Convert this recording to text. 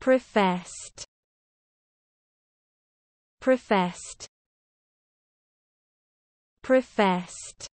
professed professed professed